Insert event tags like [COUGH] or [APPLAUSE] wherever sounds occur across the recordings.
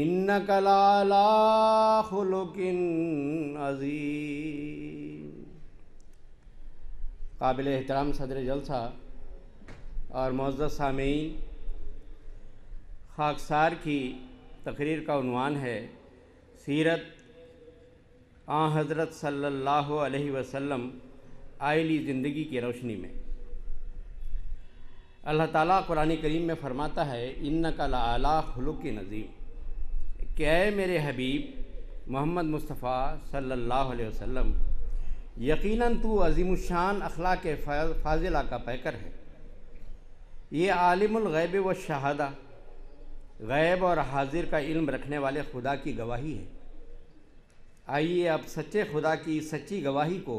इन कलाकिन अजीम काबिल एहतराम सदर जलसा और मज़ सामी खाकसार की तकरीर का उनवान है सीरत आ हज़रत सल्लल्लाहु अलैहि वसल्लम आयली ज़िंदगी की रोशनी में अल्लाह ताला कुरान करीम में फ़रमाता है इन कला आला हलुक नज़ीम क्या मेरे हबीब मोहम्मद मुस्तफ़ा सल्लल्लाहु अलैहि वसल्लम यकीनन तू अजीमशान अखला के फाजिला का पैकर है ये आलिमगैब व शहादा गैब और हाजिर का इल्म रखने वाले खुदा की गवाही है आइए अब सच्चे खुदा की सच्ची गवाही को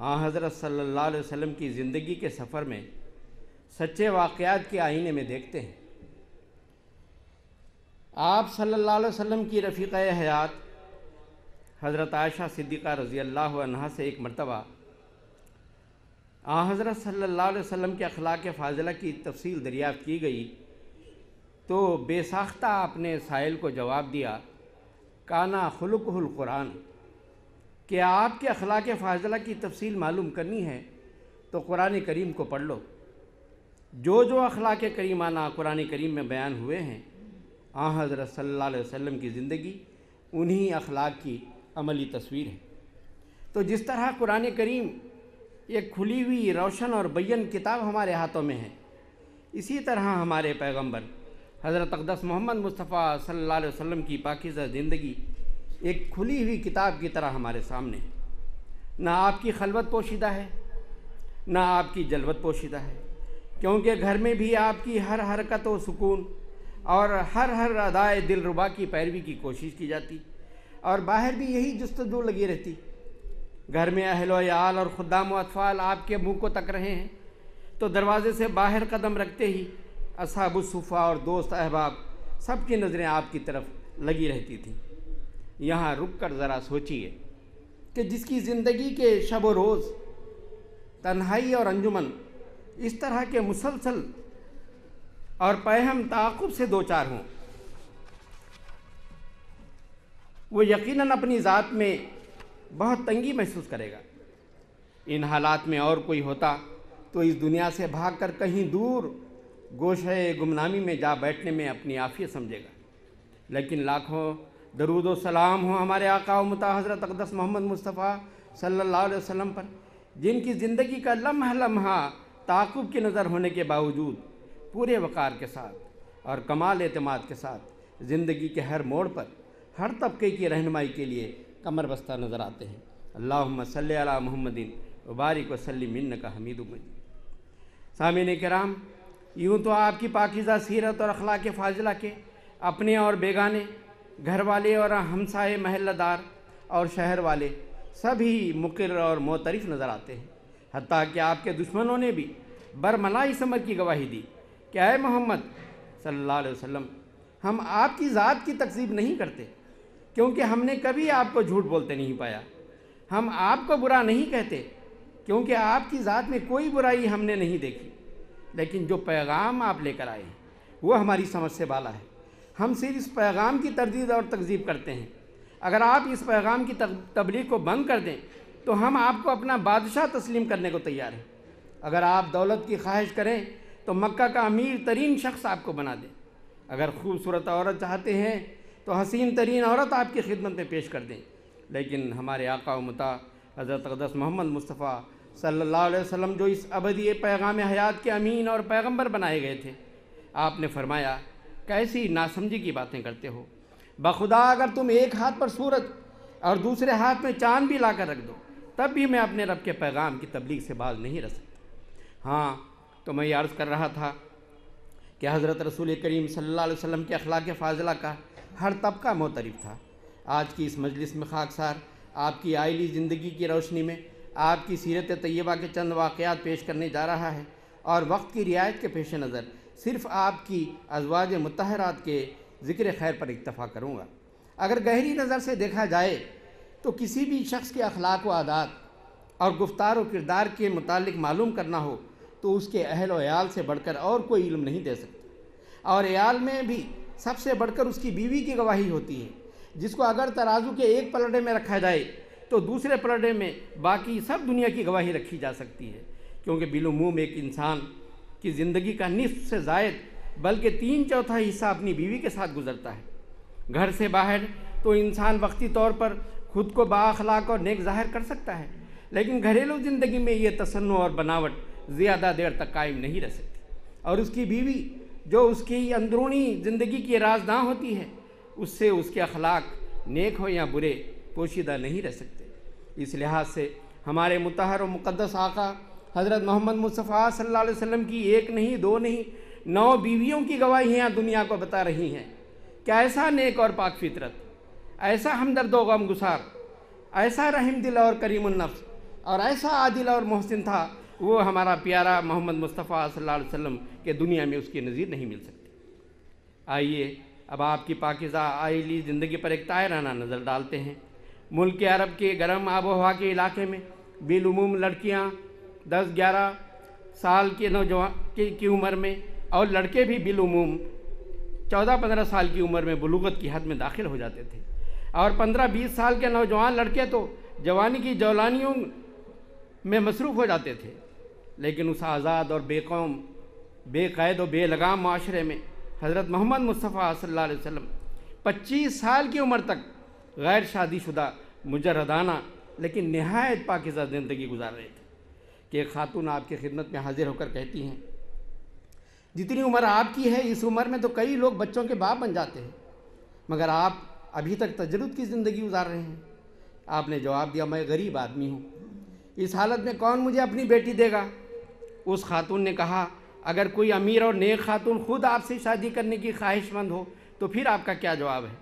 आ हज़रत सल्लल्लाहु अलैहि वसल्लम की ज़िंदगी के सफ़र में सच्चे वाक़ात के आईने में देखते हैं आप सल्लल्लाहु अलैहि वसल्लम की रफ़ी हयात हज़रत आयशा सिद्दीक़ा रज़ी अल्लाह से एक मरतबा आ हज़रत सल्लल्लाहु अलैहि वसल्लम के अखलाक फ़ाजिला की तफसील दरियाफ़ की गई तो बेसाख्ता आपने साहिल को जवाब दिया काना खलुकहुल कुरान कि आपके अखलाक फ़ाजिला की तफसील मालूम करनी है तो कुरान करीम को पढ़ लो जो जो अखलाक करीमाना कुरान करीम में बयान हुए हैं आ हज़रत सल्ला वसम की ज़िंदगी उन्हीं अखलाक की अमली तस्वीर है तो जिस तरह कुरान करीम एक खुली हुई रोशन और बैन किताब हमारे हाथों में है इसी तरह हमारे पैगंबर हज़रत अकदस मोहम्मद मुस्तफ़ा सल्ला वसम की पाकिज़ा ज़िंदगी एक खुली हुई किताब की तरह हमारे सामने है ना आपकी खलबत पोशीदा है ना आपकी जलवत पोशीदा है क्योंकि घर में भी आपकी हर हरकत व सुकून और हर हर अदाए दिल रुबा की पैरवी की कोशिश की जाती और बाहर भी यही जस्तजू लगी रहती घर में अहलो याल और खुदाम अतफ़ाल आपके मुँह को तक रहे हैं तो दरवाजे से बाहर कदम रखते ही असहाबुसूफ़ा और दोस्त अहबाब सबकी नज़रें आपकी तरफ लगी रहती थी यहाँ रुक कर ज़रा सोचिए कि जिसकी ज़िंदगी के शब रोज़ तन्हाई और अंजुमन इस तरह के मुसलसल और पहम ताकुब से दो चार हों वो यकीनन अपनी ज़ात में बहुत तंगी महसूस करेगा इन हालात में और कोई होता तो इस दुनिया से भागकर कहीं दूर गोशे गुमनामी में जा बैठने में अपनी आफियत समझेगा लेकिन लाखों दरूद सलाम हो हमारे आका मुता हज़रत अकदस मोहम्मद मुस्तफ़ा सल्लल्लाहु अलैहि वसल्लम पर जिनकी ज़िंदगी का लम्हा लम्हा ताकुब की नज़र होने के बावजूद पूरे वक़ार के साथ और कमाल अतमाद के साथ ज़िंदगी के हर मोड़ पर हर तबके की रहनमाई के लिए कमर बस्ता नज़र आते हैं अल्लाह सल महमदिन वबारक वसलम का हमीद मजीद सामिन कराम यूँ तो आपकी पाकिज़ा सीरत और अखलाक फाजिला के अपने और बेगाने घर वाले और हमसाए महलदार और शहर वाले सभी मुकर और मोतरफ नज़र आते हैं हती कि आपके दुश्मनों ने भी बरमलाई समर की गवाही दी क्या है मोहम्मद सल्लल्लाहु अलैहि वसल्लम हम आपकी ज़ात की तकसीब नहीं करते क्योंकि हमने कभी आपको झूठ बोलते नहीं पाया हम आपको बुरा नहीं कहते क्योंकि आपकी ज़ात में कोई बुराई हमने नहीं देखी लेकिन जो पैगाम आप लेकर आए हैं वो हमारी समझ से बाला है हम सिर्फ इस पैगाम की तरदीद और तकजीब करते हैं अगर आप इस पैगाम की तबलीग को बंद कर दें तो हम आपको अपना बादशाह तस्लीम करने को तैयार हैं अगर आप दौलत की ख्वाहिश करें तो मक्का का अमीर तरीन शख्स आपको बना दे अगर खूबसूरत औरत चाहते हैं तो हसीन तरीन औरत आपकी खिदमत में पेश कर दें लेकिन हमारे आका मता हज़रत अदस मोहम्मद मुस्तफ़ा सल्लल्लाहु अलैहि वसल्लम जो इस अबदी पैगाम हयात के अमीन और पैगंबर बनाए गए थे आपने फरमाया कैसी नासमझी की बातें करते हो बखुदा अगर तुम एक हाथ पर सूरज और दूसरे हाथ में चांद भी ला कर रख दो तब भी मैं अपने रब के पैगाम की तबलीग से बाज नहीं रह सकता हाँ तो मैं ये अर्ज़ कर रहा था कि हज़रत रसूल करीम सल्ला वसम के अखलाक फ़ाजिला का हर तबका मोतरफ था आज की इस मजलिस में खाकसार आपकी आयली ज़िंदगी की रोशनी में आपकी सीरत तय्यबा के चंद वाक़ात पेश करने जा रहा है और वक्त की रियायत के पेश नज़र सिर्फ़ आपकी अजवाज मतहरात के ज़िक्र खैर पर इतफ़ा करूँगा अगर गहरी नज़र से देखा जाए तो किसी भी शख्स के अखलाक व आदात और गुफ्तार व किरदार के मुतल मालूम करना हो तो उसके अहल वयाल से बढ़कर और कोई इल्म नहीं दे सकता और याल में भी सबसे बढ़कर उसकी बीवी की गवाही होती है जिसको अगर तराजू के एक पलटे में रखा जाए तो दूसरे पलटे में बाकी सब दुनिया की गवाही रखी जा सकती है क्योंकि बिलुमूम एक इंसान की ज़िंदगी का निस्फ से जायद बल्कि तीन चौथा हिस्सा अपनी बीवी के साथ गुजरता है घर से बाहर तो इंसान वक्ती तौर पर खुद को बाखलाक और नेक जाहिर कर सकता है लेकिन घरेलू ज़िंदगी में ये तसन्न और बनावट ज़्यादा देर तक कायम नहीं रह सकती और उसकी बीवी जो उसकी अंदरूनी ज़िंदगी की राजदां होती है उससे उसके अखलाक नेक हो या बुरे पोशीदा नहीं रह सकते इस लिहाज से हमारे मुतहर और मुक़दस आका हज़रत मोहम्मद मुस्तफ़ा सल्ला वसम की एक नहीं दो नहीं नौ बीवियों की गवाहियाँ दुनिया को बता रही हैं क्या ऐसा नेक और पाक फितरत ऐसा हमदर्द गम गुसार ऐसा रहम दिल और करीम और ऐसा आदिल और मोहसिन था वो हमारा प्यारा मोहम्मद मुस्तफ़ा सल्लल्लाहु अलैहि वसल्लम के दुनिया में उसकी नज़ीर नहीं मिल सकती आइए अब आपकी पाकिज़ा आयली ज़िंदगी पर एक तायराना नज़र डालते हैं मुल्क अरब के गर्म आबो हवा के इलाके में बिलूम लड़कियाँ दस ग्यारह साल के नौजवान की, की उम्र में और लड़के भी बिलूम चौदह पंद्रह साल की उम्र में बलूगत की हद में दाखिल हो जाते थे और पंद्रह बीस साल के नौजवान लड़के तो जवानी की जौलानियों में मसरूफ़ हो जाते थे लेकिन उस आज़ाद और बेकौम बेक़ैद और बेलगाम माशरे में हज़रत मोहम्मद मुस्तफ़ा सल्लल्लाहु अलैहि वसल्लम साल की उम्र तक गैर शादीशुदा मुजरदाना लेकिन नहायत पाकिजा ज़िंदगी गुजार रहे थे कि एक खातून आपकी खिदमत में हाजिर होकर कहती हैं जितनी उम्र आपकी है इस उम्र में तो कई लोग बच्चों के बाप बन जाते हैं मगर आप अभी तक तजरुद की ज़िंदगी गुजार रहे हैं आपने जवाब दिया मैं गरीब आदमी हूँ इस हालत में कौन मुझे अपनी बेटी देगा उस खातून ने कहा अगर कोई अमीर और नेक खातून खुद आपसे शादी करने की ख्वाहिशमंद हो तो फिर आपका क्या जवाब है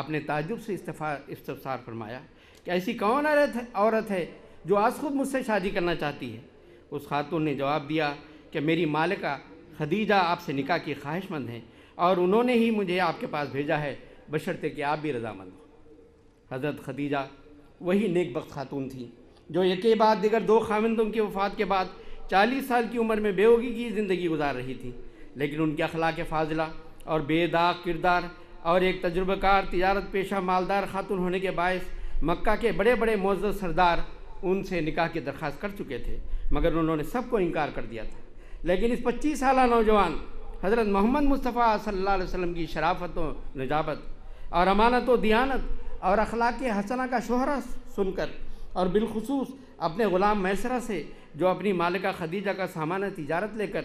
आपने ताजुब से इस्तफा इस्तफसार फरमाया कि ऐसी कौन औरत है जो आज खुद मुझसे शादी करना चाहती है उस खातून ने जवाब दिया कि मेरी मालिका खदीजा आपसे निकाह की ख्वाहिशमंद हैं और उन्होंने ही मुझे आपके पास भेजा है बशर्ते कि आप भी रजामंद हो हज़रत खदीजा वही नेक बख्त खातून थी जो एक बाद दिगर दो खामिंदों की वफ़ात के बाद चालीस साल की उम्र में बेहोगी की ज़िंदगी गुजार रही थी लेकिन उनके अखलाक फाजिला और बेदाग किरदार और एक तजुर्बेकार तजारत पेशा मालदार खातून होने के बायस मक्का के बड़े बड़े मौजद सरदार उनसे निकाह की दरख्वास्त कर चुके थे मगर उन्होंने सबको इनकार कर दिया था लेकिन इस पच्चीस साल नौजवान हज़रत मोहम्मद मुस्तफ़ा सल्ला वसलम की शराफत नजाबत और अमानत व दियानत और अखलाक हसना का शोहरा सुनकर और बिलखसूस अपने ग़ुलाम मैसरा से जो अपनी मालिका खदीजा का सामान तजारत लेकर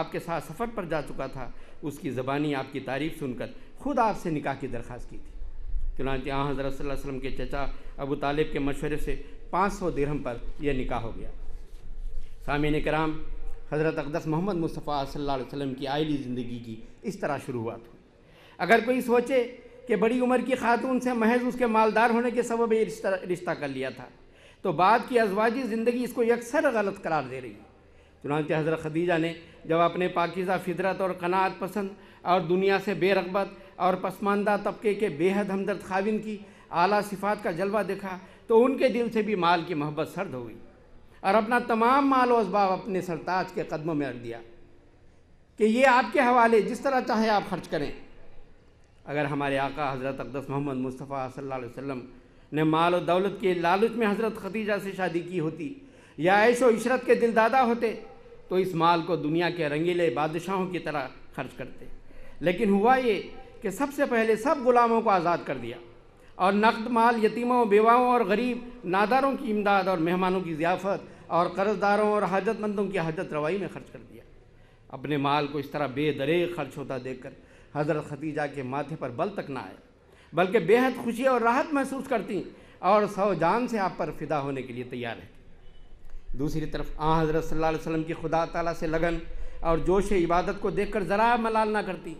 आपके साथ सफ़र पर जा चुका था उसकी ज़बानी आपकी तारीफ़ सुनकर खुद आपसे निकाह की दरख्वास्त की थी चुनाच आ हज़रत वसम के चचा अबू तालिब के मशवरे से पाँच सौ दिरहम पर यह निकाह हो गया सामिन कराम हज़रत अकदस मोहम्मद मुस्तफ़ा सल्ला वसम की आयली ज़िंदगी की इस तरह शुरू हुआ था अगर कोई सोचे कि बड़ी उम्र की खातून से महज उसके मालदार होने के सबब रिश्ता कर लिया था तो बाद की अजवाजी ज़िंदगी इसको यकसर गलत करार दे रही है चुनानचे हज़रत खदीजा ने जब अपने पाकिज़ा फितरत और कनात पसंद और दुनिया से बेरगबत और पसमानदा तबके के बेहद हमदर्द खाविन की आला सिफात का जलवा देखा तो उनके दिल से भी माल की मोहब्बत सर्द हो गई और अपना तमाम माल वसबाब अपने सरताज के कदमों में रख दिया कि ये आपके हवाले जिस तरह चाहे आप खर्च करें अगर हमारे आका हज़रत अकदस मोहम्मद मुस्तफ़ा सल्ला वसम ने माल और दौलत के लालच में हज़रत खदीजा से शादी की होती या ऐशो इशरत के दिलदादा होते तो इस माल को दुनिया के रंगीले बादशाहों की तरह खर्च करते लेकिन हुआ ये कि सबसे पहले सब गुलामों को आज़ाद कर दिया और नकद माल यतीमों बेवाओं और गरीब नादारों की इमदाद और मेहमानों की जियाफत और कर्जदारों और हाजतमंदों की हाजत रवाई में खर्च कर दिया अपने माल को इस तरह बेदरे खर्च होता देखकर हज़रत खतीजा के माथे पर बल तक ना आया बल्कि बेहद खुशी और राहत महसूस करती और सौ जान से आप पर फिदा होने के लिए तैयार है दूसरी तरफ आ हाँ, हज़रत अलैहि वसल्लम की खुदा तला से लगन और जोश इबादत को देख कर ज़रा मलाल ना करती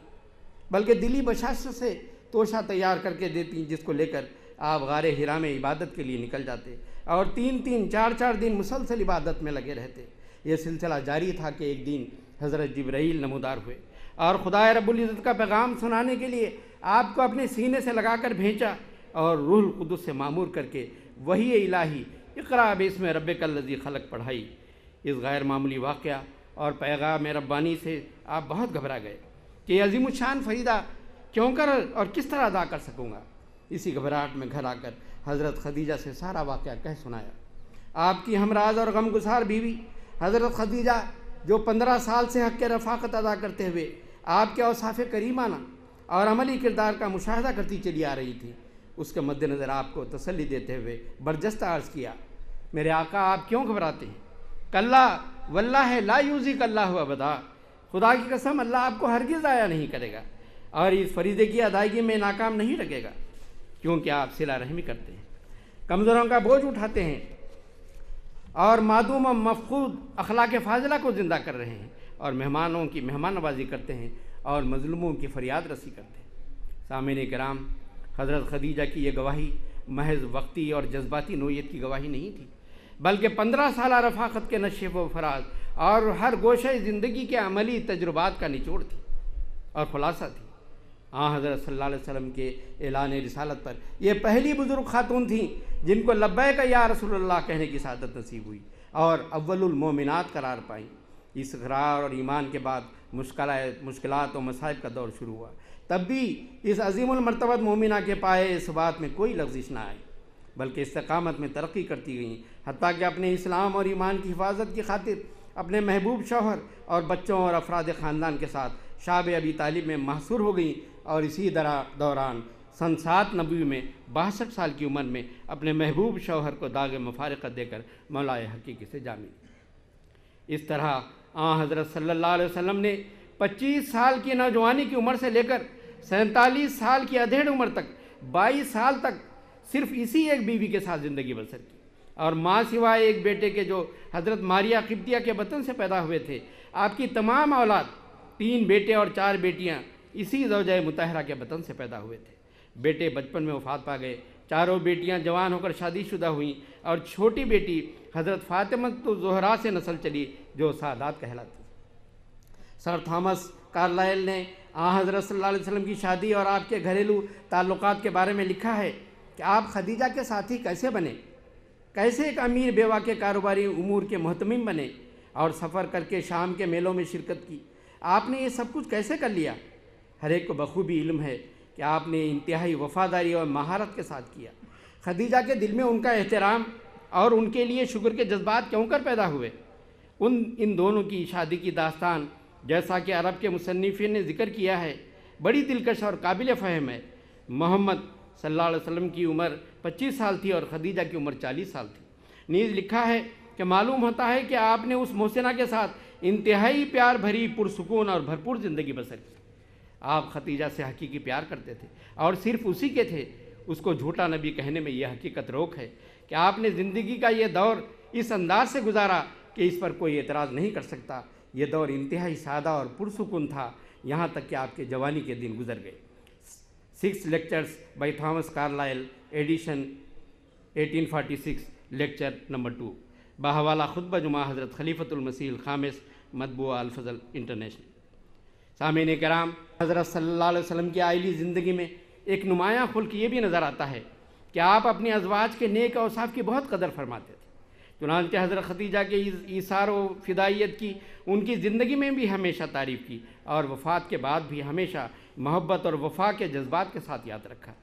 बल्कि दिली बशास्त से तोशा तैयार करके देती जिसको लेकर आप गार हिरा में इबादत के लिए निकल जाते और तीन तीन चार चार दिन मुसलसल इबादत में लगे रहते ये सिलसिला जारी था कि एक दिन हज़रत जबरील नमोदार हुए और खुदा रबुल्ज़त का पैगाम सुनाने के लिए आपको अपने सीने से लगाकर भेजा और रूहुल कुदस से मामूर करके वही इलाही इकरा बेस में रब कल खलक पढ़ाई इस गैर मामूली वाक़ और पैगाम रब्बानी से आप बहुत घबरा गए कि अजीम शान फरीदा क्यों कर और किस तरह अदा कर सकूँगा इसी घबराहट में घर आकर हज़रत खदीजा से सारा वाक़ कह सुनाया आपकी हमराज और गमगुसार बीवी हज़रत खदीजा जो पंद्रह साल से हक रफाकत अदा करते हुए आपके औसाफ़ करीमाना और अमली किरदार का मुशाह करती चली आ रही थी उसके मद्देनज़र आपको तसली देते हुए बर्जस्त अर्ज़ किया मेरे आका आप क्यों घबराते हैं कल्ला वल्ला है ला यूजी कल्ला हुआ बदा खुदा की कसम अल्लाह आपको हरगिज़ ज़ाया नहीं करेगा और इस फरीदे की अदायगी में नाकाम नहीं लगेगा क्योंकि आप सिला रहमी करते हैं कमज़ोरों का बोझ उठाते हैं और मादूम मफकूद अखलाक फाजिला को ज़िंदा कर रहे हैं और मेहमानों की मेहमान नवाजी करते हैं और मजलूमों की फरियाद रसी करते सामिन कराम हज़रत खदीजा की यह गवाही महज वक्ती और जज्बाती नोयत की गवाही नहीं थी बल्कि पंद्रह साल रफाकत के नशे व फराज और हर गोशे ज़िंदगी के अमली तजुर्बात का निचोड़ थी और ख़ुलासा थी हाँ हज़रत सल्ला वसम के एलान रसालत पर यह पहली बुज़ुर्ग खातून थी जिनको लब्बे का या रसोल्ला कहने की सदत नसीब हुई और अव्वलमोमिनत करार पाई इसरार और ईमान के बाद मुश्किल मुश्किल और मसाइब का दौर शुरू हुआ तब भी इस अजीमरतबत मोमिना के पाए इस बात में कोई लफ्जिश ना आई बल्कि इस्तकामत में तरक्की करती गई हती कि अपने इस्लाम और ईमान की हिफाजत की खातिर अपने महबूब शोहर और बच्चों और अफराद ख़ानदान के साथ शाब अबी तालीब में महसूर हो गई और इसी दरा दौरान सन सात नबी में बासठ साल की उम्र में अपने महबूब शोहर को दाग मफारकत देकर मौलाए हकीकी से जा मिली इस तरह आ हज़रत सल्ला वसम ने पच्चीस साल की नौजवानी की उम्र से लेकर सैंतालीस साल की अधेड़ उम्र तक बाईस साल तक सिर्फ इसी एक बीवी के साथ ज़िंदगी बसर की और माँ सिवाय एक बेटे के जो हज़रत मारिया किब्तिया के वतन से पैदा हुए थे आपकी तमाम औलाद तीन बेटे और चार बेटियाँ इसी जवजय मुतहरा के वतन से पैदा हुए थे बेटे बचपन में वफात पा गए चारों बेटियाँ जवान होकर शादीशुदा हुईं और छोटी बेटी हज़रत फ़ातिमा तो जहरा से नस्ल चली जो सादात कहलाती सर थॉमस कार्लाइल ने आ हज़रत सल्लल्लाहु अलैहि वसल्लम की शादी और आपके घरेलू ताल्लुक़ के बारे में लिखा है कि आप खदीजा के साथी कैसे बने कैसे एक अमीर बेवा के कारोबारी उमूर के महतमिम बने और सफ़र करके शाम के मेलों में शिरकत की आपने ये सब कुछ कैसे कर लिया हर एक को बखूबी इल्म है कि आपने इंतहाई वफादारी और महारत के साथ किया खदीजा के दिल में उनका एहतराम और उनके लिए शुक्र के जज्बात क्यों कर पैदा हुए उन इन दोनों की शादी की दास्तान जैसा कि अरब के मुसनफ़ी ने जिक्र किया है बड़ी दिलकश और काबिल फ़हम है मोहम्मद सल्ला वसम की उम्र 25 साल थी और खदीजा की उम्र 40 साल थी नीज लिखा है कि मालूम होता है कि आपने उस मोहसिना के साथ इंतहाई प्यार भरी पुरसकून और भरपूर ज़िंदगी बसर की आप खतीजा से हकीकी प्यार करते थे और सिर्फ उसी के थे उसको झूठा नबी कहने में यह हकीकत रोक है कि आपने ज़िंदगी का ये दौर इस अंदाज से गुजारा कि इस पर कोई एतराज़ नहीं कर सकता ये दौर इंतहाई सादा और पुरसकून था यहाँ तक कि आपके जवानी के दिन गुजर गए six lectures by Thomas Carlyle edition 1846 lecture number two बाहवाला खुतब जुमा हज़रत खलीफतुलमसी खामिस मदबू अलफजल इंटरनेशनल सामिन कराम हज़रत सल्ला वसम की आयली ज़िंदगी में एक नुमायाँ खुल ये भी नज़र आता है कि आप अपने अजवाज के नेक साफ़ की बहुत कदर फरमाते थे के हज़रत खदीजा के ईसार व फिदाइत की उनकी ज़िंदगी में भी हमेशा तारीफ़ की और वफ़ात के बाद भी हमेशा मोहब्बत और वफ़ा के जज्बात के साथ याद रखा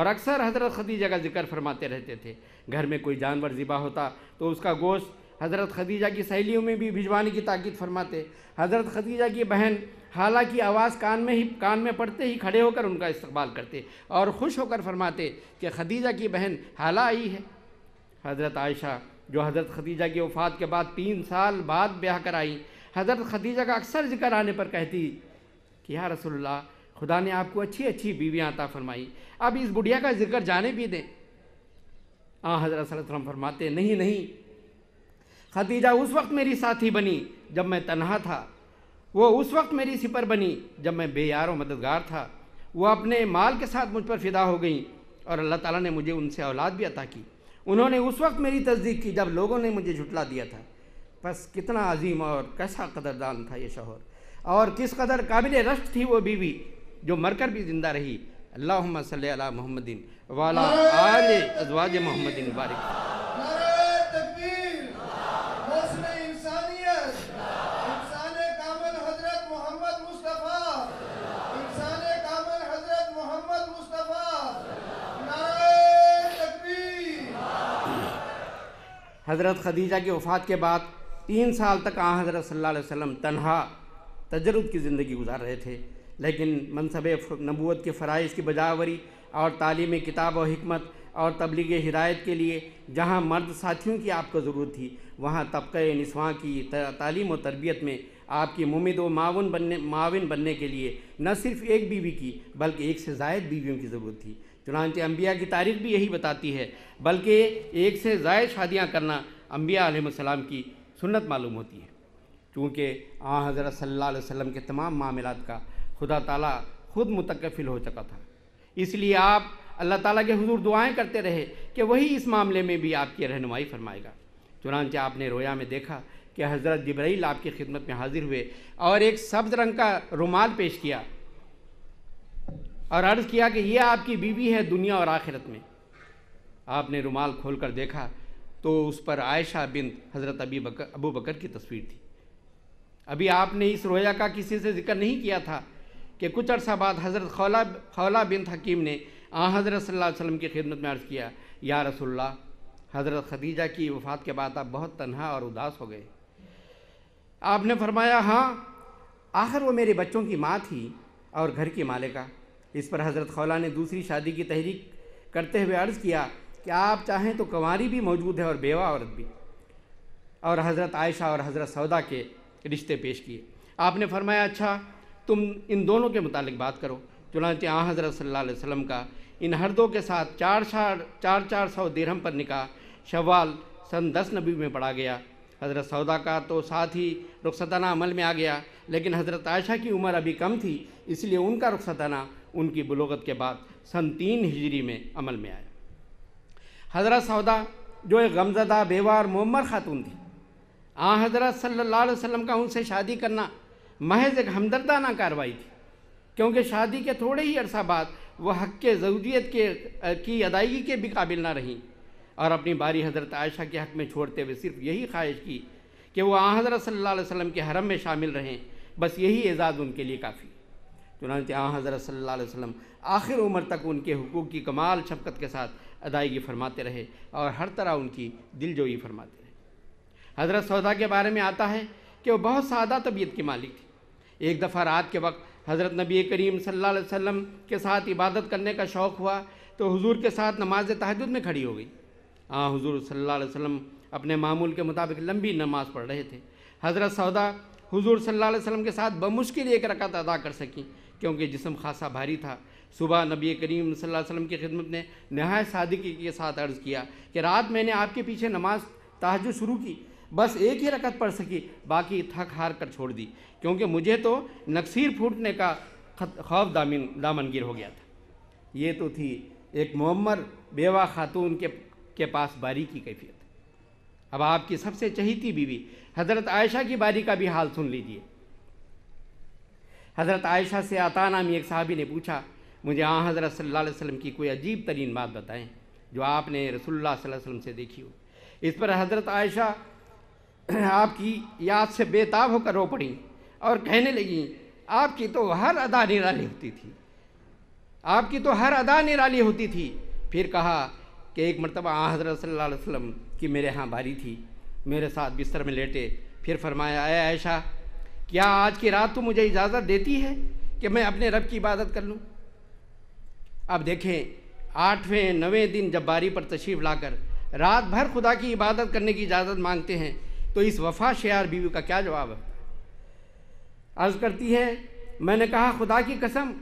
और अक्सर हज़रत खदीजा का जिक्र फरमाते रहते थे घर में कोई जानवर ज़िबा होता तो उसका गोश्त हज़रत खदीजा की सहेलियों में भी भिजवाने की ताकीद फरमाते हज़रत खदीजा की बहन हालांकि आवाज़ कान में ही कान में पड़ते ही खड़े होकर उनका इस्तकबाल करते और खुश होकर फरमाते कि खदीजा की बहन हाला आई है हज़रत आयशा जो हज़रत खदीजा की वफ़ात के बाद तीन साल बाद ब्याह कर आई हज़रत खदीजा का अक्सर जिक्र आने पर कहती कि यार रसोल्ला खुदा ने आपको अच्छी अच्छी बीवियाँ अता फरमाई अब इस बुढ़िया का जिक्र जाने भी दें आ हज़रत फरमाते नहीं नहीं खदीजा उस वक्त मेरी साथी बनी जब मैं तनहा था वो उस वक्त मेरी सिपर बनी जब मैं बेयार मददगार था वो अपने माल के साथ मुझ पर फिदा हो गई और अल्लाह ताला ने मुझे उनसे औलाद भी अता की उन्होंने उस वक्त मेरी तस्दीक की जब लोगों ने मुझे झुटला दिया था बस कितना अजीम और कैसा कदरदान था ये शोहर और किस कदर काबिल रश्क थी वो बीवी जो मरकर भी ज़िंदा रही अल्लाह सल मोहम्मदिन वाला आले अजवाज मोहम्मदिन बारिक हज़रत खदीजा की वफ़ात के बाद तीन साल तक आ हज़रत सल्ला वसम तनहा तजरुद की ज़िंदगी गुजार रहे थे लेकिन मनसब नबूत के फ़रज़ की बजावरी और तालीम किताब और हमत और तबलीग हिदायत के लिए जहाँ मर्द साथियों की आपको ज़रूरत थी वहाँ तबके नस्वाँ की तालीम और तरबियत में आपकी मुमद व मावन बनने माविन बनने के लिए न सिर्फ़ एक बीवी की बल्कि एक से जायद बीवियों की ज़रूरत थी चुनाच अम्बिया की तारीख भी यही बताती है बल्कि एक से ज़ायद शादियाँ करना अम्बिया की सुन्नत मालूम होती है चूँकि आ हज़रत सल्ला अलैहि के तमाम मामला का खुदा ताला खुद मुतकफिल हो चुका था इसलिए आप अल्लाह ताला के हजूर दुआएं करते रहे कि वही इस मामले में भी आपकी रहनुमाई फरमाएगा चुनानचे आपने रोया में देखा कि हज़रत जबरील आपकी खिदमत में हाजिर हुए और एक सब्ज़ रंग का रुमाल पेश किया और अर्ज़ किया कि यह आपकी बीवी है दुनिया और आखिरत में आपने रुमाल खोल कर देखा तो उस पर आयशा बिन हज़रत अबी बकर अबू बकर की तस्वीर थी अभी आपने इस रोया का किसी से जिक्र नहीं किया था कि कुछ अर्सा बाद हज़रत खौला खौला बिन हकीम ने आ हज़रत सल्लल्लाहु वसल्लम की खिदमत में अर्ज़ किया या रसोल्ला हज़रत खदीजा की वफ़ात के बाद आप बहुत तनहा और उदास हो गए आपने फरमाया हाँ आखिर वो मेरे बच्चों की माँ थी और घर की मालिका इस पर हज़रत खौला ने दूसरी शादी की तहरीक करते हुए अर्ज़ किया कि आप चाहें तो कंवारी भी मौजूद है और बेवा औरत भी और हज़रत आयशा और हज़रत सौदा के रिश्ते पेश किए आपने फरमाया अच्छा तुम इन दोनों के मुतालिक बात करो चुनाच आ हज़रत सल्ला वसम का इन हरदों के साथ चार चार चार चार सौ देरहम पर निका शवाल सन दस नबी में पढ़ा गया हज़रत सौदा का तो साथ ही रुखसताना अमल में आ गया लेकिन हज़रत आयशा की उम्र अभी कम थी इसलिए उनका रुखसताना उनकी बलोगत के बाद सन तीन हिजरी में अमल में आया हज़रत सौदा जो एक गमजदा बेवार मम्मर खातून थी आ हज़रत सल्ला वसम का उनसे शादी करना महज एक हमदर्दाना कार्रवाई थी क्योंकि शादी के थोड़े ही अरसा बाद वह हक़ के जरूरीत के की अदायगी के भी काबिल ना रहीं और अपनी बारी हज़रत आयशा के हक़ में छोड़ते हुए सिर्फ यही ख्वाहिश की कि वह हज़रत सल्ला वसम के हरम में शामिल रहें बस यही एजाज़ उनके लिए काफ़ी चुनानते आ हज़रत सल्ला वसम आखिर उम्र तक उनके हकूक़ की कमाल शफकत के साथ अदायगी फरमाते रहे और हर तरह उनकी दिलजोई फरमाते रहे हज़रत सौदा के बारे में आता है कि वह बहुत सादा तबीयत के मालिक थी एक दफ़ा रात के वक्त हज़रत नबी करीम सल्लम के साथ इबादत करने का शौक़ हुआ तो हजूर के साथ नमाज तहजद में खड़ी हो गई हाँ हजूर सल्ला वसम अपने मामूल के मुताबिक लंबी नमाज़ पढ़ रहे थे हज़रत सौदा हुजूर सल्ला वसम के साथ बमुश्किल एक रकत अदा कर सकें क्योंकि जिसम खासा भारी था सुबह नबी करीम सल्लल्लाहु अलैहि वसल्लम की खिदमत ने नहाय सादगी के साथ अर्ज़ किया कि रात मैंने आपके पीछे नमाज तहज शुरू की बस एक ही रकत पढ़ सकी बाकी थक हार कर छोड़ दी क्योंकि मुझे तो नक्सीर फूटने का खौफ दामिन दामनगिर हो गया था ये तो थी एक मम्मर बेवा खातून के के पास बारी की कैफियत अब आपकी सबसे चहीती बीवी हज़रत आयशा की बारी का भी हाल सुन लीजिए हज़रत आयशा से आता नामी एक साहबी ने पूछा मुझे आ हाँ हज़रत सल्लल्लाहु की कोई अजीब तरीन बात बताएं जो आपने रसोल्ला वसलम से देखी हो इस पर हज़रत आयशा [CLEARS THROAT] आपकी याद से बेताब होकर रो पड़ी और कहने लगी आपकी तो हर अदा निराली होती थी आपकी तो हर अदा निराली होती थी फिर कहा कि एक मरतबा आ हाँ हज़रत सल्ला वसम की मेरे यहाँ भारी थी मेरे साथ बिस्तर में लेटे फिर फरमाया आयशा क्या आज की रात तो मुझे इजाज़त देती है कि मैं अपने रब की इबादत कर लूँ अब देखें आठवें नवें दिन जब बारी पर तशरीफ़ लाकर रात भर खुदा की इबादत करने की इजाज़त मांगते हैं तो इस वफा शेयार बीवी का क्या जवाब है अर्ज़ करती है मैंने कहा खुदा की कसम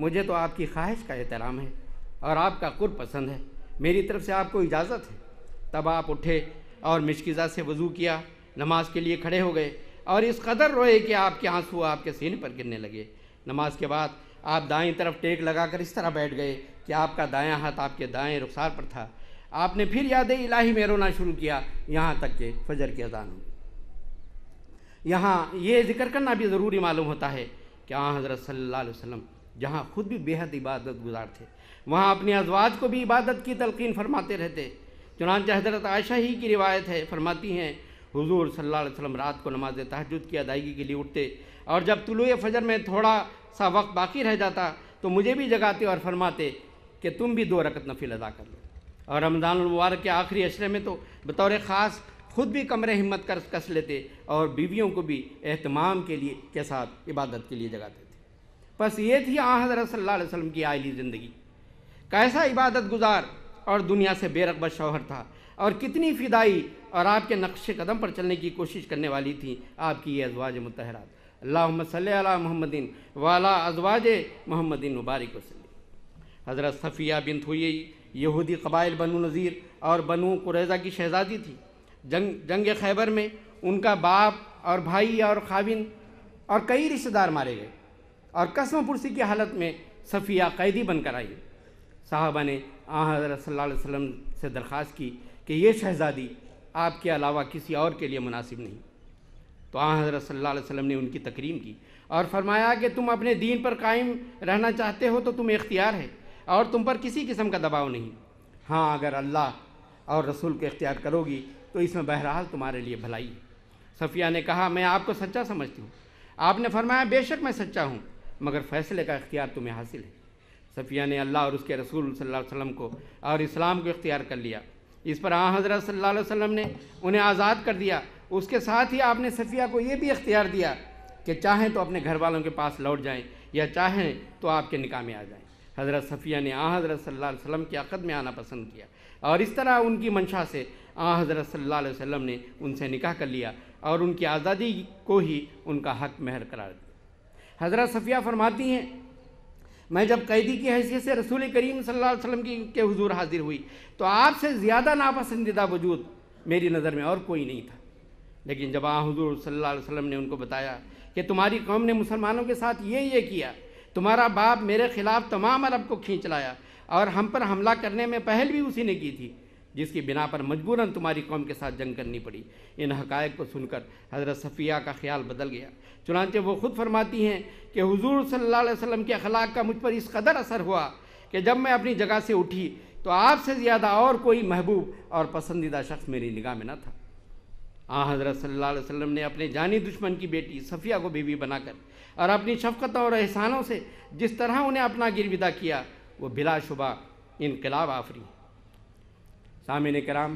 मुझे तो आपकी ख्वाहिश का एहतराम है और आपका कुर पसंद है मेरी तरफ से आपको इजाज़त है तब आप उठे और मिशकिज़ा से वज़ू किया नमाज के लिए खड़े हो गए और इस कदर रोए कि आपके आंसू आपके सीने पर गिरने लगे नमाज के बाद आप दाएं तरफ टेक लगाकर इस तरह बैठ गए कि आपका दायां हाथ आपके दाएं रुखसार पर था आपने फिर याद इलाही में रोना शुरू किया यहाँ तक के फजर की अजान यहाँ ये जिक्र करना भी ज़रूरी मालूम होता है कि हाँ हज़रत सल्ला वसम जहाँ खुद भी बेहद इबादत गुजार थे वहाँ अपने अजवाज को भी इबादत की तलकिन फरमाते रहते चुनानचे हजरत आयशा ही की रिवायत है फरमाती हैं हुजूर सल्लल्लाहु अलैहि वसल्लम रात को नमाज तहजद की अदायगी के लिए उठते और जब तुलु फजर में थोड़ा सा वक्त बाकी रह जाता तो मुझे भी जगाते और फरमाते कि तुम भी दो रकत नफिल अदा कर लो और रमज़ान मुबारक के आखिरी अशरे में तो बतौर ख़ास खुद भी कमरे हिम्मत कर कस लेते और बीवियों को भी अहतमाम के लिए के साथ इबादत के लिए जगाते थे बस ये थी आ हज़रत सल्ला वसलम की आयली ज़िंदगी कैसा इबादत गुजार और दुनिया से बेरकबत शौहर था और कितनी फिदाई और आपके नक्श कदम पर चलने की कोशिश करने वाली थी आपकी ये अजवाज मतहरात अल्लाह सल महमदिन वाला अजवाज महमदिन मुबारक वसली हज़रत सफ़िया बिन थुई यहूदी कबाइल बनु नज़ीर और बनु कुरेजा की शहजादी थी जंग जंग खैबर में उनका बाप और भाई और खाविन और कई रिश्तेदार मारे गए और कसम पुरसी की हालत में सफ़िया कैदी बनकर आई साहबा ने आ हज़रत सल्लल्लाहु वसम से दरख्वास्त की कि ये शहज़ादी आपके अलावा किसी और के लिए मुनासिब नहीं तो आ हज़रत सल्लल्लाहु अलैहि वसल्लम ने उनकी तकरीम की और फरमाया कि तुम अपने दीन पर कायम रहना चाहते हो तो तुम इख्तियार है और तुम पर किसी किस्म का दबाव नहीं हाँ अगर अल्लाह और रसूल को इख्तियार करोगी तो इसमें बहरहाल तुम्हारे लिए भलाई है सफ़िया ने कहा मैं आपको सच्चा समझती हूँ आपने फरमाया बेशक मैं सच्चा हूँ मगर फ़ैसले का इख्तियार तुम्हें हासिल है सफ़िया ने अल्लाह और उसके रसूल सल्लल्लाहु अलैहि वसल्लम को और इस्लाम को इख्तियार कर लिया इस पर आ हज़रत सल्लम ने उन्हें आज़ाद कर दिया उसके साथ ही आपने सफ़िया को ये भी इख्तियार दिया कि चाहें तो अपने घर वालों के पास लौट जाएं या चाहें तो आपके निकाह में आ जाएं हज़रत सफ़िया ने आ हज़रत सल्ला वसम के अक़द में आना पसंद किया और इस तरह उनकी मंशा से आ हज़रत सल्ला वसम ने उनसे निकाह कर लिया और उनकी आज़ादी को ही उनका हक महर करार दिया हज़रत सफ़िया फरमाती हैं मैं जब कैदी की हैसियत से रसूल करीम सल्लल्लाहु अलैहि वसल्लम की के हुजूर हाजिर हुई तो आपसे ज़्यादा नापसंदीदा वजूद मेरी नज़र में और कोई नहीं था लेकिन जब आ हजूर सल्लल्लाहु अलैहि वसल्लम ने उनको बताया कि तुम्हारी कौम ने मुसलमानों के साथ ये ये किया तुम्हारा बाप मेरे ख़िलाफ़ तमाम अरब को खींच लाया और हम पर हमला करने में पहल भी उसी ने की थी जिसकी बिना पर मजबूरन तुम्हारी कौम के साथ जंग करनी पड़ी इन हकायक को सुनकर हज़रत सफ़िया का ख्याल बदल गया चुनाचे वो ख़ुद फरमाती हैं कि हुजूर सल्लल्लाहु अलैहि वसल्लम के अखलाक का मुझ पर इस कदर असर हुआ कि जब मैं अपनी जगह से उठी तो आपसे ज़्यादा और कोई महबूब और पसंदीदा शख्स मेरी निगाह में न था आ हाँ, हज़रत सल्ला वसम ने अपने जानी दुश्मन की बेटी सफ़िया को बीवी बनाकर और अपनी शफकतों और एहसानों से जिस तरह उन्हें अपना गिरविदा किया वो बिलाशुबा इनकलाब आफरी सामिन कराम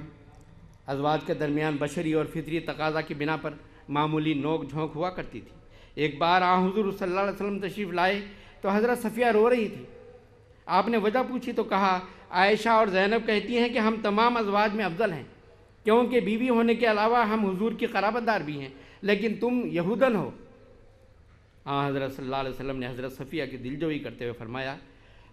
अजवाज के दरमियान बशरी और फितरी तकाजा की बिना पर मामूली नोक झोंक हुआ करती थी एक बार आ हजूर सल्ला वसलम तशरीफ़ लाए तो हज़रत सफ़िया रो रही थी आपने वजह पूछी तो कहा आयशा और जैनब कहती हैं कि हम तमाम अजवाज में अफजल हैं क्योंकि बीवी होने के अलावा हम हजूर की खराबतदार भी हैं लेकिन तुम यहूदन हो आ हाँ, हज़रत सल्ला वसलम ने हज़रत सफ़िया की दिलजोई करते हुए फरमाया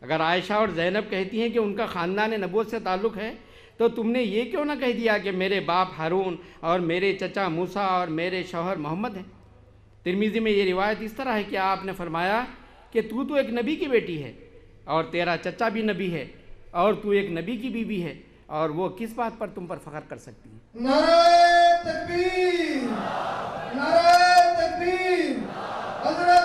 अगर आयशा और जैनब कहती हैं कि उनका ख़ानदान नबूत से ताल्लुक़ है तो तुमने ये क्यों ना कह दिया कि मेरे बाप हारून और मेरे चचा मूसा और मेरे शौहर मोहम्मद हैं तिरमीज़ी में ये रिवायत इस तरह है कि आपने फरमाया कि तू तो एक नबी की बेटी है और तेरा चचा भी नबी है और तू एक नबी की बीवी है और वो किस बात पर तुम पर फख्र कर सकती है नारे तकबीर नारे तकबीर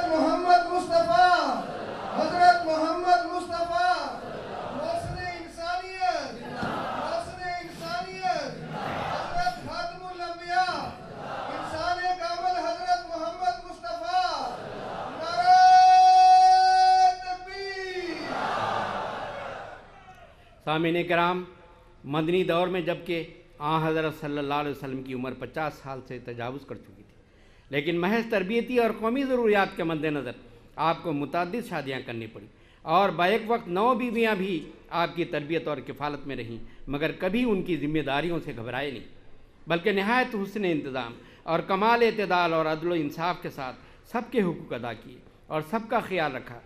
कामिन कराम मदनी दौर में जबकि आ हज़रत सल्ला वसम की उम्र पचास साल से तजावज़ कर चुकी थी लेकिन महज तरबियती और कौमी ज़रूरियात के मद्देनज़र आपको मुतद शादियाँ करनी पड़ी और बैक वक्त नौ बीवियाँ भी आपकी तरबियत और किफ़ालत में रहीं मगर कभी उनकी ज़िम्मेदारियों से घबराए नहीं बल्कि नहायत हुसन इंतज़ाम और कमाल अतदाल और अदल इंसाफ के साथ सबके हकूक़ अदा किए और सबका ख्याल रखा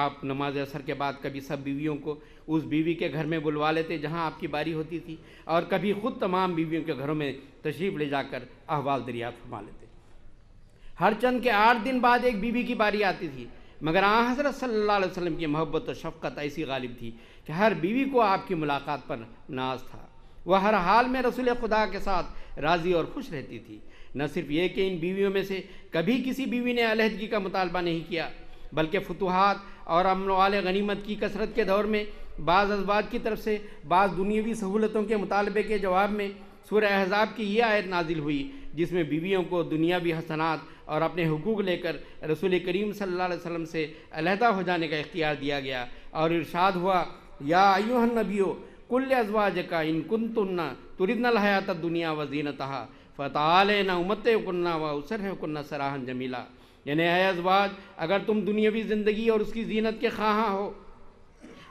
आप नमाज असर के बाद कभी सब बीवियों को उस बीवी के घर में बुलवा लेते जहाँ आपकी बारी होती थी और कभी ख़ुद तमाम बीवियों के घरों में तशरीफ़ ले जाकर अहवाल दरियात फरमा लेते हर चंद के आठ दिन बाद एक बीवी की बारी आती थी मगर आ हज़रत सल्ला वसम की मोहब्बत और शफ़क़त ऐसी गालिब थी कि हर बीवी को आपकी मुलाकात पर नाज था वह हर हाल में रसुल खुदा के साथ राज़ी और खुश रहती थी न सिर्फ ये कि इन बीवियों में से कभी किसी बीवी ने अलहदगी का मुतालबा नहीं किया बल्कि फतूहत और अमन वाल गनीमत की कसरत के दौर में बाज़ इसबात की तरफ से बाज़ दुनियावी सहूलतों के मुतालबे के जवाब में सूर एज़ाब की यह आयत नाजिल हुई जिसमें बीवियों को दुनियावी हसनात और अपने हकूक़ लेकर रसूल करीम सल्ला वसम से अलहदा हो जाने का इख्तियार दिया गया और इरशाद हुआ या अयोहन नबियो कुल अजवाज का इन कुन तुन्ना तुरदन हयात दुनिया वजीनतहा फ़ताल न उमत कन्ना व उसर कन्ना सराहन जमीला यानी है अजवाज अगर तुम दुनियावी ज़िंदगी और उसकी जीनत के खाहा हो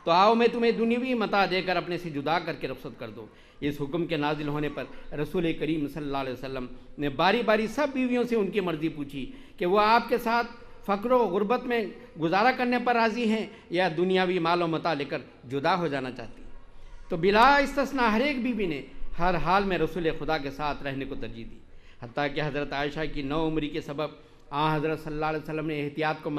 तो आओ मैं तुम्हें दुनियावी मता देकर अपने से जुदा करके रफ्सत कर दो इस हुक्म के नाजिल होने पर रसूल करीम सल्ला वसम ने बारी बारी सब बीवियों से उनकी मर्ज़ी पूछी कि वह आपके साथ फ़क्र गुरबत में गुजारा करने पर राज़ी हैं या दुनियावी मालो मता लेकर जुदा हो जाना चाहती तो बिला इस्तना हर एक बीवी ने हर हाल में रसूल खुदा के साथ रहने को तरजीह दी हती कि हज़रत आयशा की नौ उम्री के सबब आ हज़रत सल्लल्लाहु अलैहि वसल्लम ने एहतियात को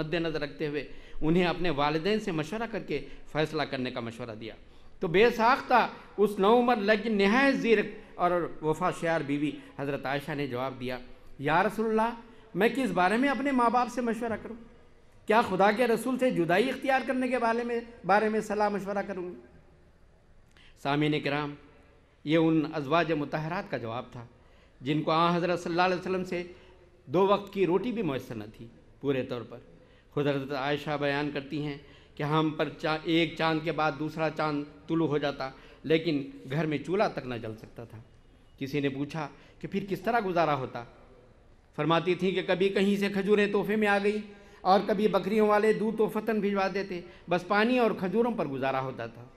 मद्देनज़र रखते हुए उन्हें अपने वालदेन से मशवरा करके फ़ैसला करने का मशवरा दिया तो बेसाख्ता उस नौमर लेकिन नहाय जीर और वफा शार बीवी हज़रत आयशा ने जवाब दिया या रसोल्ला मैं किस बारे में अपने माँ बाप से मशवरा करूँ क्या खुदा के रसूल से जुदाई इख्तियार करने के बारे में बारे में सलाह मशवरा करूँगी सामिन कराम ये उन अजवाज मतहरात का जवाब था जिनको आ हज़रत सल्ला वसम से दो वक्त की रोटी भी मैसर न थी पूरे तौर पर खुद हजरत आयशा बयान करती हैं कि हम पर चा एक चांद के बाद दूसरा चांद तुलू हो जाता लेकिन घर में चूल्हा तक न जल सकता था किसी ने पूछा कि फिर किस तरह गुजारा होता फरमाती थी कि कभी कहीं से खजूरें तोहफे में आ गई और कभी बकरियों वाले दूध तो फतन भिजवा देते बस पानी और खजूरों पर गुजारा होता था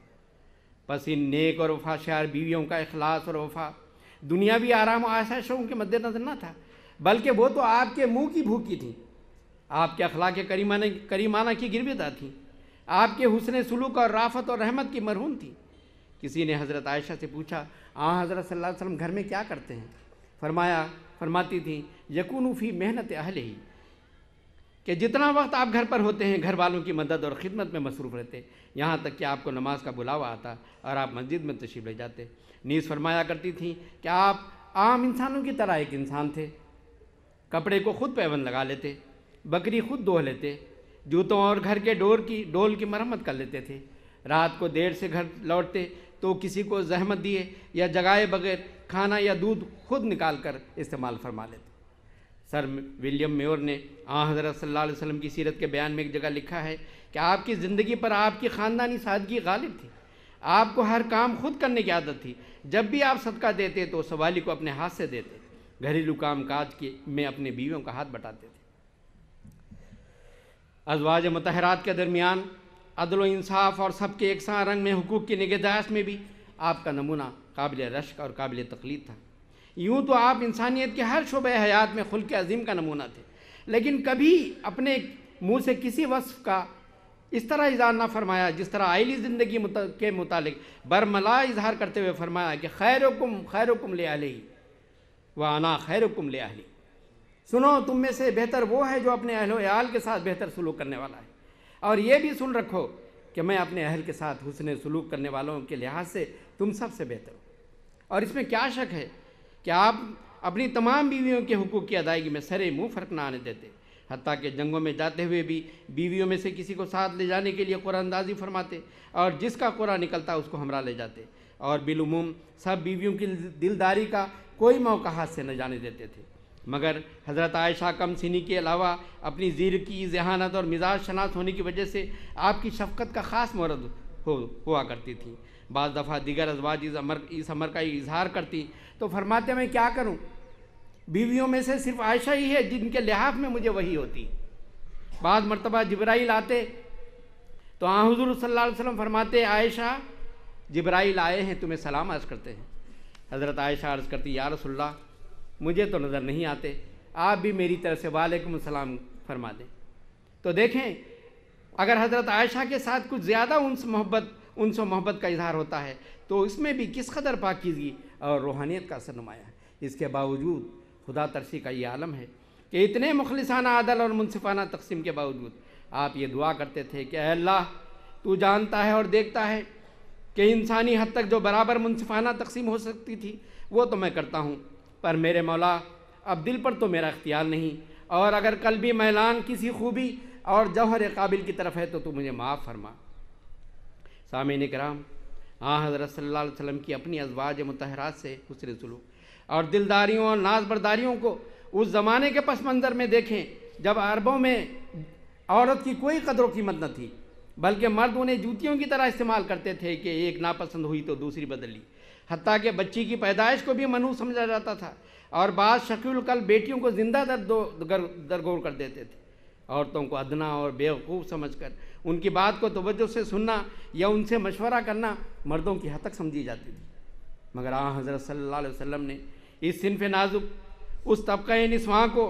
बस इन नेक और वफाशार बीवियों का अखलास और वफा दुनियावी आराम आशाशों के मद्देनजर ना था बल्कि वो तो आपके मुंह की भूखी थी आपके अखलाक करीमाना करीमाना की गिरविदा थी आपके हुसन सलूक और राफत और रहमत की मरहूम थी किसी ने हज़रत आयशा से पूछा आ हाँ, हज़रत वसल्लम घर में क्या करते हैं फरमाया फरमाती थी यकूनूफ़ी मेहनत अहल ही कि जितना वक्त आप घर पर होते हैं घर वालों की मदद और ख़िदमत में मसरूफ़ रहते यहाँ तक कि आपको नमाज का बुलावा आता और आप मस्जिद में तशीफ ले जाते नीज़ फरमाया करती थी कि आप आम इंसानों की तरह एक इंसान थे कपड़े को खुद पैवन लगा लेते बकरी खुद दोह लेते जूतों और घर के डोर की डोल की मरम्मत कर लेते थे रात को देर से घर लौटते तो किसी को जहमत दिए या जगाए बगैर खाना या दूध खुद निकाल कर इस्तेमाल फरमा लेते सर विलियम मेयर ने आ हाँ, हज़रत अलैहि वसल्लम की सीरत के बयान में एक जगह लिखा है कि आपकी ज़िंदगी पर आपकी ख़ानदानी सादगी गालिब थी आपको हर काम खुद करने की आदत थी जब भी आप सदका देते तो सवाली को अपने हाथ से देते घरेलू काम काज के में अपने बीवियों का हाथ बटाते थे अजवाज मतहरात के दरमियान अदल इंसाफ और सबके एक साथ रंग में हुकूक की निगहदाश में भी आपका नमूना काबिल रश्क और काबिल तकलीद था यूँ तो आप इंसानियत के हर शुब हयात में खुल के अजीम का नमूना थे लेकिन कभी अपने मुँह से किसी वसफ़ का इस तरह इजहार ना फरमाया जिस तरह आयली ज़िंदगी के मुतालिक बरमला इजहार करते हुए फरमाया कि खैर कुम खैर कुम ले आलही व आना खैर कुम ले सुनो तुम में से बेहतर वो है जो अपने अहलो याल के साथ बेहतर सलूक करने वाला है और ये भी सुन रखो कि मैं अपने अहल के साथ हुसन सलूक करने वालों के लिहाज से तुम सबसे बेहतर हो और इसमें क्या शक है कि आप अपनी तमाम बीवियों के हकूक़ की अदायगी में सरे मुँह फ़र्क ना आने देते हती कि जंगों में जाते हुए भी बीवियों में से किसी को साथ ले जाने के लिए कुरानंदाजी फरमाते और जिसका कुरा निकलता उसको हमरा ले जाते और बिलुमूम सब बीवियों की दिलदारी का कोई मौका हाथ से न जाने देते थे मगर हज़रत आयशा कम सीनी के अलावा अपनी जीर की जहानत और मिजाज शनात होने की वजह से आपकी शफकत का ख़ास मरद हो हुआ करती थी बाद दफ़ा दिगर अजवाज इस अमर इस अमर का इजहार करती तो फरमाते मैं क्या करूँ बीवियों में से सिर्फ आयशा ही है जिनके लिहाफ में मुझे वही होती बाद मरतबा जब्राइल आते तो हाँ हजूर सल्ला वसम फरमाते आयशा जब्राइल आए हैं तुम्हें सलाम आज करते हैं हज़रत आयशा अर्ज़ करती या रसुल्ला मुझे तो नज़र नहीं आते आप भी मेरी तरफ से वालेकुम सलाम फरमा दें तो देखें अगर हज़रत आयशा के साथ कुछ ज़्यादा उन मोहब्बत उनसे मोहब्बत का इजहार होता है तो इसमें भी किस कदर पाकिजगी और रूहानियत का असर नुमाया है इसके बावजूद खुदा तरसी का ये आलम है कि इतने मुखलसाना आदल और मुनसिफाना तकसीम के बावजूद आप ये दुआ करते थे कि अल्लाह तू जानता है और देखता है कि इंसानी हद तक जो बराबर मुनफाना तकसीम हो सकती थी वो तो मैं करता हूँ पर मेरे मौला अब दिल पर तो मेरा इख्तियार नहीं और अगर कल भी मैलान किसी खूबी और जौहर काबिल की तरफ है तो तू मुझे माफ़ फरमा साम कराम हाँ हज़रत सल्ला वसम की अपनी अजवाज मतहरात से उसरे सलूक और दिलदारियों और नाज को उस ज़माने के पस मंज़र में देखें जब अरबों में औरत की कोई कदरों कीमत न थी बल्कि मर्द उन्हें जूतियों की तरह इस्तेमाल करते थे कि एक नापसंद हुई तो दूसरी बदली हती कि बच्ची की पैदाइश को भी मनु समझा जाता था और बाद शकील कल बेटियों को ज़िंदा दर्दो दरगोर कर देते थे औरतों को अदना और बेवकूफ़ समझकर उनकी बात को तोज्जो से सुनना या उनसे मशवरा करना मर्दों की हतक समझी जाती थी मगर आ हज़रत सल्ला वसम ने इस सिनफ नाजुक उस तबका वहाँ को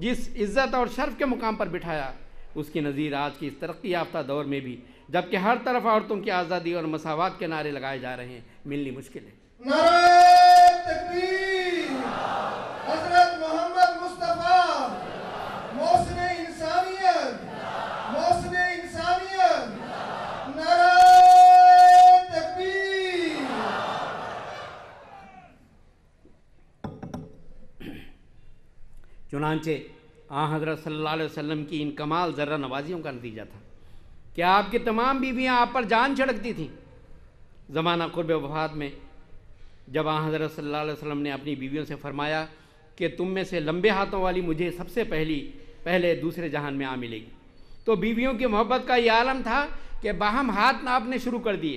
जिस इज़्ज़त और शर्फ के मुकाम पर बिठाया उसकी नज़ीर आज की इस तरक्की याफ्ता दौर में भी जबकि हर तरफ औरतों की आज़ादी और मसावत के नारे लगाए जा रहे हैं मिलनी मुश्किल है चुनाचे आ हज़रत सल्लल्लाहु अलैहि वसल्लम की इन कमाल ज़र्रा नवाजियों का नतीजा था क्या आपकी तमाम बीवियाँ आप पर जान छिड़कती थीं ज़माना क़ुरब वफात में जब आ हज़रत सल्लल्लाहु अलैहि वसल्लम ने अपनी बीवियों से फ़रमाया कि तुम में से लंबे हाथों वाली मुझे सबसे पहली पहले दूसरे जहान में आ मिलेगी तो बीवियों की मोहब्बत का ये आलम था कि बाहम हाथ नापने शुरू कर दिए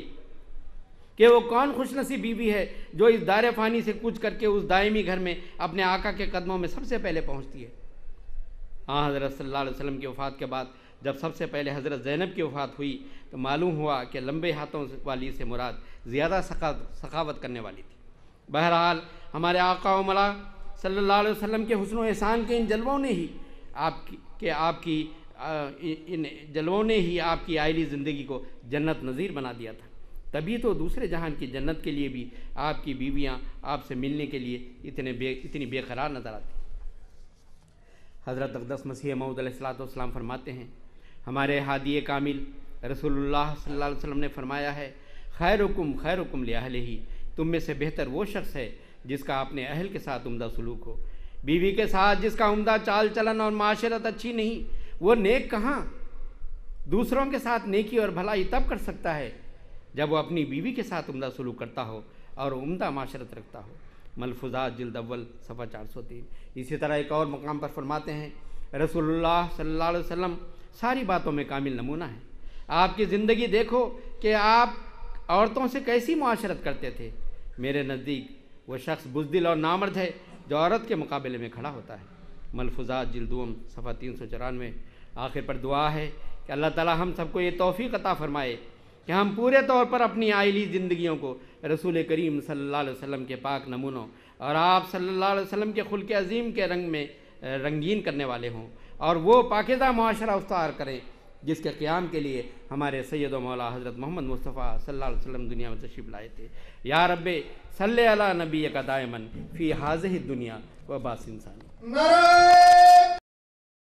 कि वो कौन खुशनसीब बीवी है जो इस दायरे फ़ानी से कूच करके उस दायमी घर में अपने आका के कदमों में सबसे पहले पहुँचती है हाँ हज़रत सल्ला वसम की वफ़ात के बाद जब सबसे पहले हज़रत ज़ैनब की वफ़ात हुई तो मालूम हुआ कि लंबे हाथों वाली से मुराद ज़्यादा सखावत करने वाली थी बहरहाल हमारे आका मला सल्ला वसम के हसन एहसान के इन जलवों ने ही आपकी के आपकी आ, इन जलवों ने ही आपकी आयली ज़िंदगी को जन्नत नज़ीर बना दिया था तभी तो दूसरे जहान की जन्नत के लिए भी आपकी बीवियाँ आपसे मिलने के लिए इतने बे इतनी बेकरार नज़र आती हज़रत अकदस मसीह मऊदलाम फरमाते हैं हमारे हादी कामिल रसोल्ला वसम ने फरमाया है खैर हुकुम खैर हुकुम लिया ही तुम में से बेहतर वो शख्स है जिसका अपने अहल के साथ उमदा सलूक हो बीवी के साथ जिसका उमदा चाल चलन और माशरत अच्छी नहीं वो नेक कहाँ दूसरों के साथ नेकी और भलाई तब कर सकता है जब वो अपनी बीवी के साथ उमदा सलूक करता हो और उमदा माशरत रखता हो मलफुजा अव्वल सफ़ा चार सौ तीन इसी तरह एक और मकाम पर फरमाते हैं रसोल्ला सल्ला वसम सारी बातों में कामिल नमूना है आपकी ज़िंदगी देखो कि आप औरतों से कैसी माशरत करते थे मेरे नज़दीक वह शख्स बुजदिल और नामर्द है जो औरत के मुकाबले में खड़ा होता है मलफुजा जल्दुम सफ़ा तीन सौ चौरानवे आखिर पर दुआ है कि अल्लाह ताली हम सबको ये तोफ़ी क़ता फ़रमाए कि हम पूरे तौर पर अपनी आयली ज़िंदगियों को रसूल करीम सल्लल्लाहु के पाक नमूनों और आप सल्लल्लाहु वसम के खुल के अजीम के रंग में रंगीन करने वाले हों और वो पाकिदा माशरा उस्तार करें जिसके क़्याम के लिए हमारे सैद मौला हज़रत मोहम्मद मुस्तफ़ा सल्ला वसम दुनिया में तशीब लाए थे या रब सल नबी का दायमन फ़ी हाज दुनिया व बास इंसान